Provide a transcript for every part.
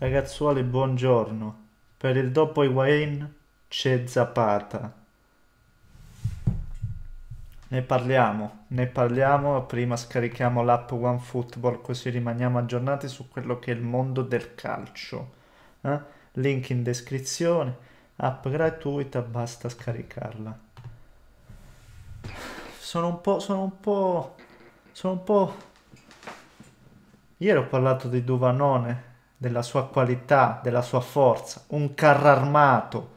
Ragazzuole buongiorno, per il dopo Higuain c'è Zapata. Ne parliamo, ne parliamo, prima scarichiamo l'app OneFootball così rimaniamo aggiornati su quello che è il mondo del calcio. Eh? Link in descrizione, app gratuita, basta scaricarla. Sono un po', sono un po', sono un po'... Ieri ho parlato di Duvanone, della sua qualità, della sua forza, un carro armato,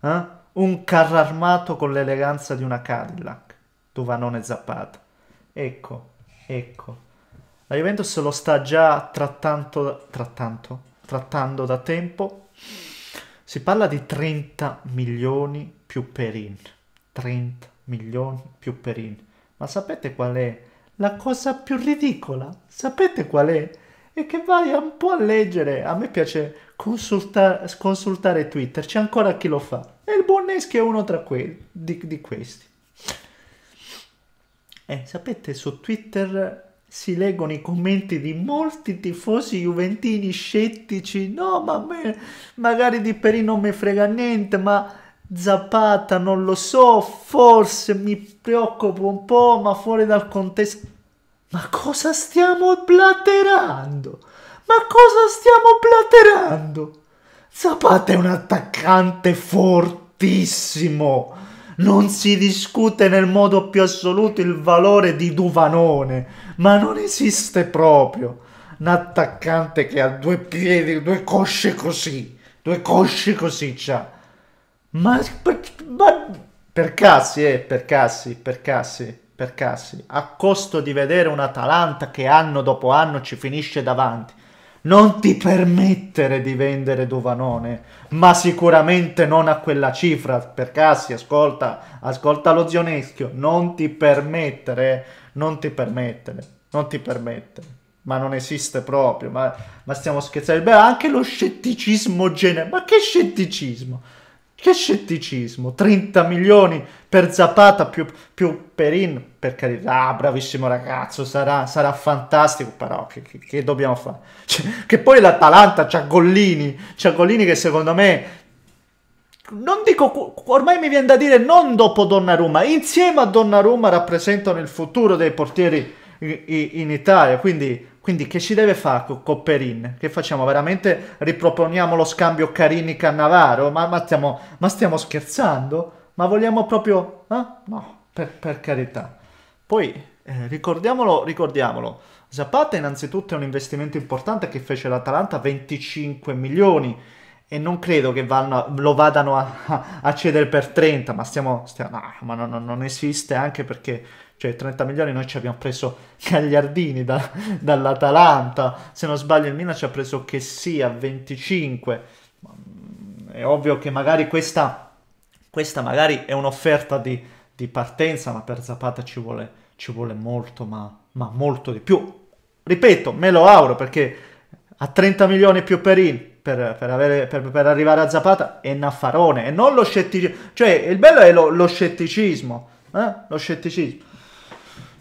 eh? un carro armato con l'eleganza di una Cadillac, Tuvanone Zapata. Ecco, ecco. La Juventus lo sta già trattando, trattando, trattando da tempo. Si parla di 30 milioni più Perin. 30 milioni più Perin. Ma sapete qual è la cosa più ridicola? Sapete qual è? e che vai un po' a leggere. A me piace consulta consultare Twitter, c'è ancora chi lo fa. E il buon Neschi è uno tra quelli, di, di questi. Eh, sapete, su Twitter si leggono i commenti di molti tifosi juventini scettici. No, ma a me magari di Perì non mi frega niente, ma Zapata non lo so, forse mi preoccupo un po', ma fuori dal contesto ma cosa stiamo blatterando? Ma cosa stiamo blatterando? Zapata è un attaccante fortissimo. Non si discute nel modo più assoluto il valore di Duvanone, ma non esiste proprio. Un attaccante che ha due piedi, due cosce così, due cosce così c'ha. Ma, ma per cassi, eh, per cassi, per cassi per Cassi, a costo di vedere un Atalanta che anno dopo anno ci finisce davanti, non ti permettere di vendere Duvanone, ma sicuramente non a quella cifra, per Cassi, ascolta, ascolta lo Neschio, non ti permettere, non ti permettere, non ti permettere, ma non esiste proprio, ma, ma stiamo scherzando, Beh, anche lo scetticismo generale, ma che scetticismo? Che scetticismo, 30 milioni per Zapata più, più Perin, per carità, ah, bravissimo ragazzo, sarà, sarà fantastico, però che, che, che dobbiamo fare? Cioè, che poi l'Atalanta c'ha Gollini, c'ha Gollini che secondo me, non dico, ormai mi viene da dire non dopo Donnarumma, insieme a Donnarumma rappresentano il futuro dei portieri in, in Italia, quindi quindi che si deve fare con Copperin? Che facciamo? Veramente riproponiamo lo scambio Carini-Cannavaro? Ma, ma, stiamo, ma stiamo scherzando? Ma vogliamo proprio... Eh? No, per, per, carità. Poi, eh, ricordiamolo, ricordiamolo. Zapata innanzitutto è un investimento importante che fece l'Atalanta 25 milioni e non credo che vanno, lo vadano a, a, cedere per 30, ma stiamo, stiamo no, ma no, non esiste anche perché cioè 30 milioni noi ci abbiamo preso Gagliardini da, dall'Atalanta, se non sbaglio il Milan ci ha preso che sì a 25, mm, è ovvio che magari questa, questa magari è un'offerta di, di, partenza, ma per Zapata ci vuole, ci vuole molto, ma, ma, molto di più. Ripeto, me lo auguro perché a 30 milioni più Perin per, per, avere, per, per arrivare a Zapata è Naffarone e non lo scetticismo, cioè il bello è lo, lo scetticismo, eh? lo scetticismo.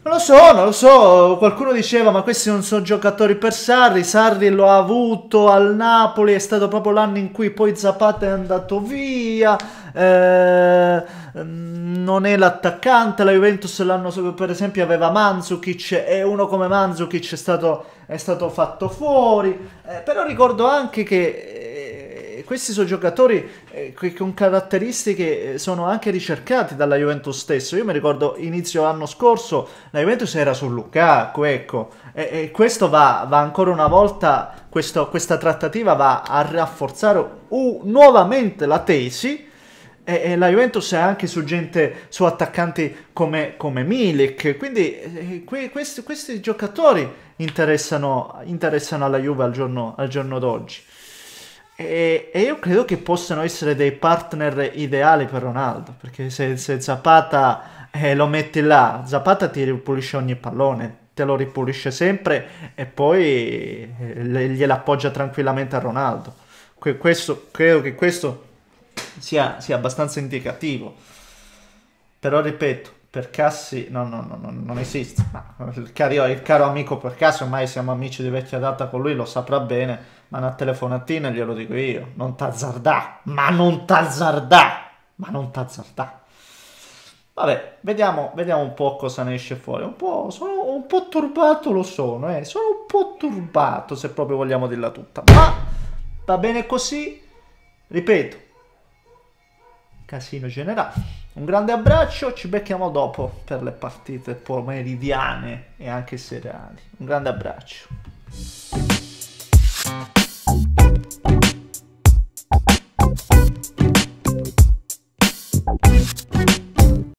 Non lo so, non lo so. Qualcuno diceva, ma questi non sono giocatori per Sarri. Sarri lo ha avuto al Napoli. È stato proprio l'anno in cui poi Zapata è andato via. Eh, non è l'attaccante. La Juventus l'anno per esempio aveva Manzukic e uno come Manzukic è stato, è stato fatto fuori. Eh, però ricordo anche che questi sono giocatori eh, con caratteristiche eh, sono anche ricercati dalla Juventus stesso. Io mi ricordo inizio anno scorso la Juventus era su Lukaku, ecco, e, e questo va, va, ancora una volta, questo, questa trattativa va a rafforzare uh, nuovamente la tesi e, la Juventus è anche su gente, su attaccanti come, come Milik, quindi eh, que, questi, questi, giocatori interessano, interessano, alla Juve al giorno, al giorno d'oggi. E, e, io credo che possano essere dei partner ideali per Ronaldo, perché se, se Zapata eh, lo metti là, Zapata ti ripulisce ogni pallone, te lo ripulisce sempre e poi eh, le, gliel'appoggia tranquillamente a Ronaldo. Que, questo, credo che questo sia, sia abbastanza indicativo. Però ripeto, Percassi, no, no, no, no non esiste. Ma il, caro, il caro amico Percassi, ormai siamo amici di vecchia data con lui, lo saprà bene, ma una telefonatina glielo dico io, non t'azzardà, ma non t'azzardà, ma non t'azzardà. Vabbè, vediamo, vediamo, un po' cosa ne esce fuori. Un po', sono un po' turbato, lo sono, eh. Sono un po' turbato, se proprio vogliamo dirla tutta. Ma va bene così, ripeto, casino generale. Un grande abbraccio, ci becchiamo dopo per le partite pomeridiane e anche serali. Un grande abbraccio.